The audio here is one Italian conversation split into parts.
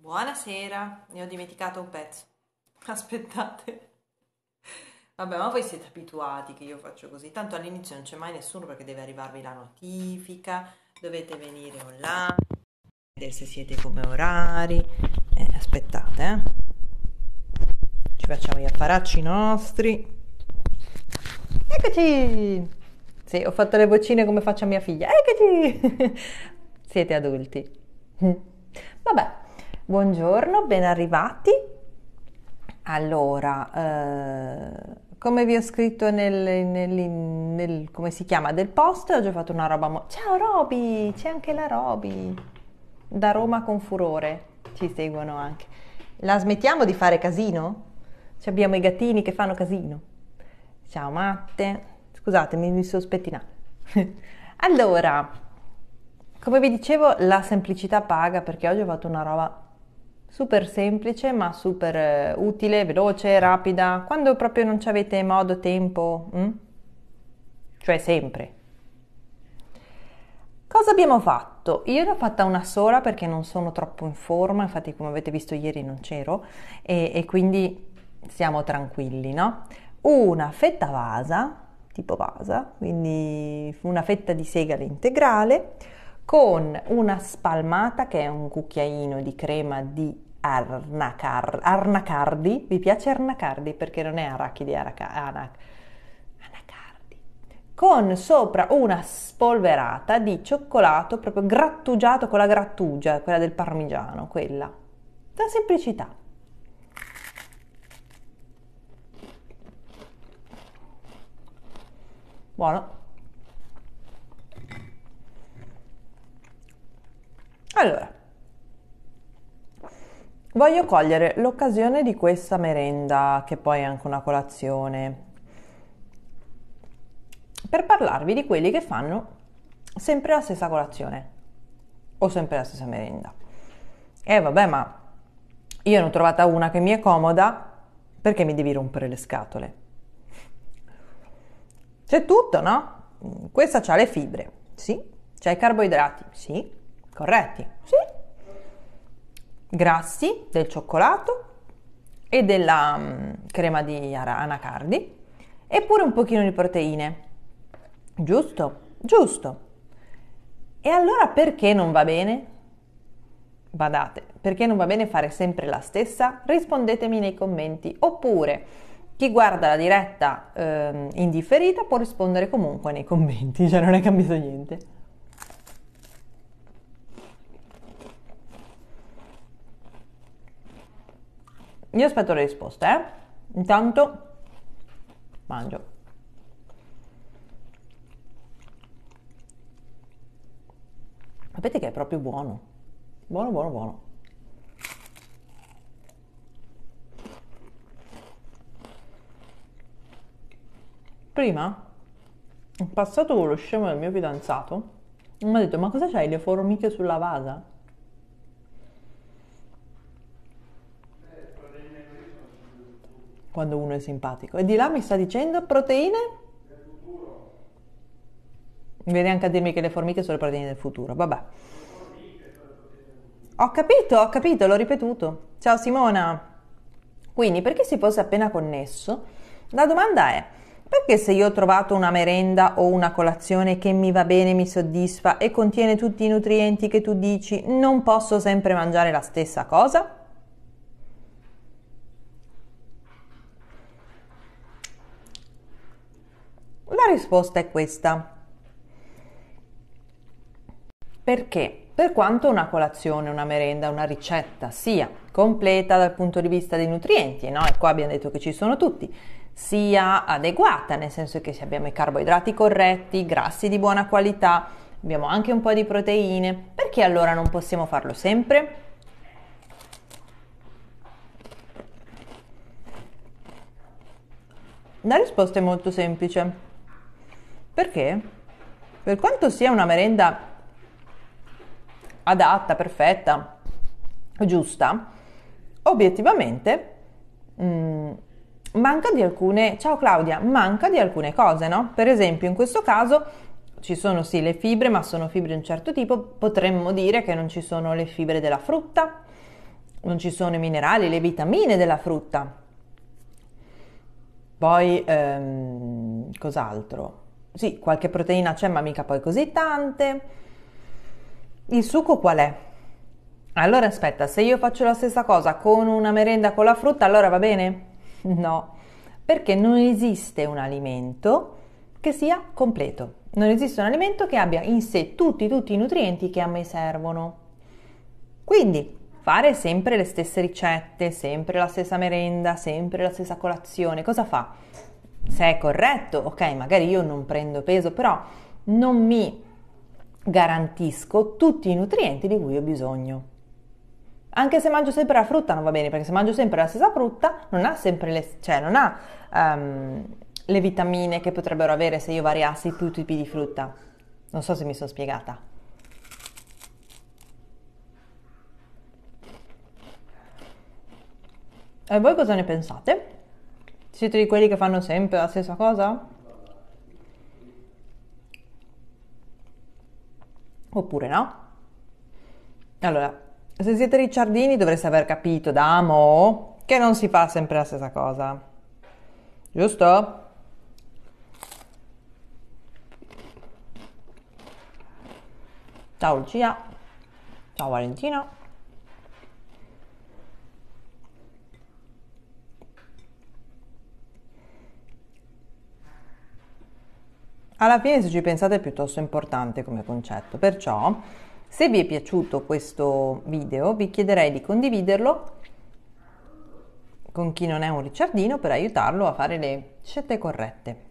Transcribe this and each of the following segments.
Buonasera, ne ho dimenticato un pezzo. Aspettate. Vabbè, ma voi siete abituati che io faccio così. Tanto all'inizio non c'è mai nessuno perché deve arrivarvi la notifica, dovete venire online, vedere se siete come orari. Eh, aspettate, eh. Ci facciamo gli affaracci nostri. Eccoci! Sì, ho fatto le vocine come faccio a mia figlia. Eccoci! siete adulti. Vabbè. Buongiorno, ben arrivati. Allora, eh, come vi ho scritto nel, nel, nel, come si chiama del post, oggi ho fatto una roba. Mo- Ciao Roby, c'è anche la Roby da Roma con furore. Ci seguono anche. La smettiamo di fare casino? Ci abbiamo i gattini che fanno casino. Ciao Matte, scusatemi, mi sono spettinata. allora, come vi dicevo, la semplicità paga perché oggi ho fatto una roba super semplice ma super eh, utile, veloce, rapida, quando proprio non ci avete modo, tempo, hm? cioè sempre. Cosa abbiamo fatto? Io ne ho fatta una sola perché non sono troppo in forma, infatti come avete visto ieri non c'ero e, e quindi siamo tranquilli, no? Una fetta vasa, tipo vasa, quindi una fetta di segale integrale, con una spalmata che è un cucchiaino di crema di arnacar- arnacardi. Vi piace arnacardi perché non è arachidi, araca- anac- Con sopra una spolverata di cioccolato proprio grattugiato con la grattugia, quella del parmigiano, quella. La semplicità. Buono. Allora, voglio cogliere l'occasione di questa merenda, che poi è anche una colazione, per parlarvi di quelli che fanno sempre la stessa colazione o sempre la stessa merenda. E eh, vabbè, ma io ne ho trovata una che mi è comoda, perché mi devi rompere le scatole? C'è tutto, no? Questa ha le fibre, sì. C'è i carboidrati, sì corretti? Sì. Grassi del cioccolato e della um, crema di anacardi e pure un pochino di proteine. Giusto? Giusto. E allora perché non va bene? Badate, perché non va bene fare sempre la stessa? Rispondetemi nei commenti oppure chi guarda la diretta eh, indifferita può rispondere comunque nei commenti, cioè non è cambiato niente. Io aspetto le risposte, eh. Intanto mangio. Sapete che è proprio buono. Buono, buono, buono. Prima, passato con lo scemo del mio fidanzato, mi ha detto, ma cosa c'hai le formiche sulla vasa? quando uno è simpatico. E di là mi sta dicendo proteine? Viene anche a dirmi che le formiche sono le proteine del futuro, vabbè. Ho capito, ho capito, l'ho ripetuto. Ciao Simona. Quindi, perché si fosse appena connesso, la domanda è, perché se io ho trovato una merenda o una colazione che mi va bene, mi soddisfa e contiene tutti i nutrienti che tu dici, non posso sempre mangiare la stessa cosa? La risposta è questa. Perché? Per quanto una colazione, una merenda, una ricetta sia completa dal punto di vista dei nutrienti, no? e qua abbiamo detto che ci sono tutti, sia adeguata, nel senso che se abbiamo i carboidrati corretti, grassi di buona qualità, abbiamo anche un po' di proteine, perché allora non possiamo farlo sempre? La risposta è molto semplice perché? Per quanto sia una merenda adatta, perfetta, giusta, obiettivamente mh, mm, manca di alcune, ciao Claudia, manca di alcune cose, no? Per esempio in questo caso ci sono sì le fibre, ma sono fibre di un certo tipo, potremmo dire che non ci sono le fibre della frutta, non ci sono i minerali, le vitamine della frutta. Poi ehm, cos'altro? sì, qualche proteina c'è, ma mica poi così tante. Il succo qual è? Allora aspetta, se io faccio la stessa cosa con una merenda con la frutta, allora va bene? No, perché non esiste un alimento che sia completo. Non esiste un alimento che abbia in sé tutti, tutti i nutrienti che a me servono. Quindi, fare sempre le stesse ricette, sempre la stessa merenda, sempre la stessa colazione, cosa fa? se è corretto, ok, magari io non prendo peso, però non mi garantisco tutti i nutrienti di cui ho bisogno. Anche se mangio sempre la frutta non va bene, perché se mangio sempre la stessa frutta non ha sempre le, cioè non ha, um, le vitamine che potrebbero avere se io variassi più tipi di frutta. Non so se mi sono spiegata. E voi cosa ne pensate? Siete di quelli che fanno sempre la stessa cosa? Oppure no? Allora, se siete ricciardini dovreste aver capito da Mo che non si fa sempre la stessa cosa. Giusto? Ciao Lucia. Ciao Valentino. alla fine se ci pensate è piuttosto importante come concetto, perciò se vi è piaciuto questo video vi chiederei di condividerlo con chi non è un ricciardino per aiutarlo a fare le scelte corrette.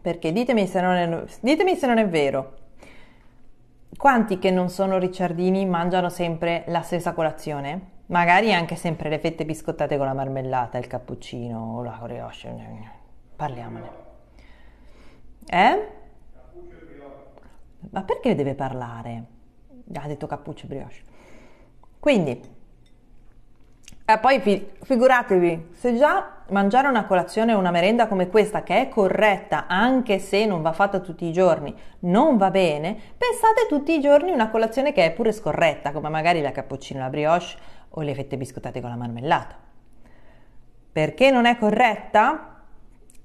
Perché ditemi se non è, ditemi se non è vero, quanti che non sono ricciardini mangiano sempre la stessa colazione? Magari anche sempre le fette biscottate con la marmellata, il cappuccino o la brioche. Parliamone. Eh? Ma perché deve parlare? Ha detto cappuccio brioche. Quindi, eh, poi fi- figuratevi, se già mangiare una colazione o una merenda come questa, che è corretta anche se non va fatta tutti i giorni, non va bene, pensate tutti i giorni una colazione che è pure scorretta, come magari la cappuccina, alla brioche o le fette biscottate con la marmellata. Perché non è corretta?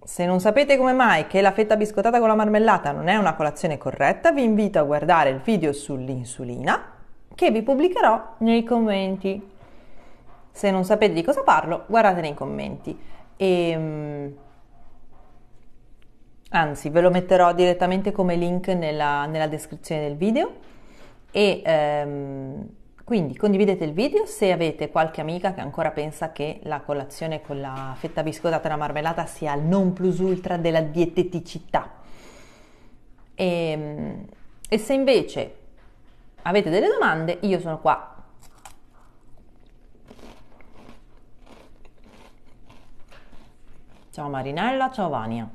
Se non sapete come mai che la fetta biscottata con la marmellata non è una colazione corretta, vi invito a guardare il video sull'insulina che vi pubblicherò nei commenti. Se non sapete di cosa parlo, guardate nei commenti. E, ehm, anzi, ve lo metterò direttamente come link nella, nella descrizione del video. E, um, quindi condividete il video se avete qualche amica che ancora pensa che la colazione con la fetta biscottata e la marmellata sia il non plus ultra della dieteticità. E, ehm, e se invece avete delle domande, io sono qua Ciao Marinella, ciao Vania.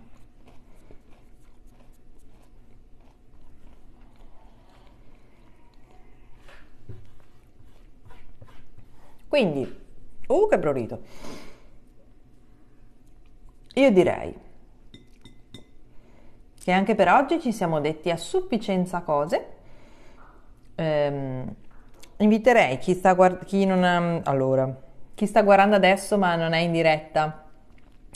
Quindi, uh che prurito. Io direi che anche per oggi ci siamo detti a sufficienza cose. Ehm, inviterei chi sta, guard- chi, ha, allora, chi sta guardando adesso ma non è in diretta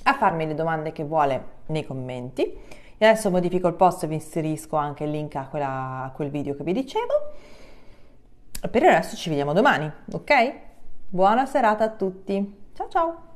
a farmi le domande che vuole nei commenti. E adesso modifico il post e vi inserisco anche il link a, quella, a quel video che vi dicevo. Per il resto ci vediamo domani, ok? Buona serata a tutti. Ciao ciao!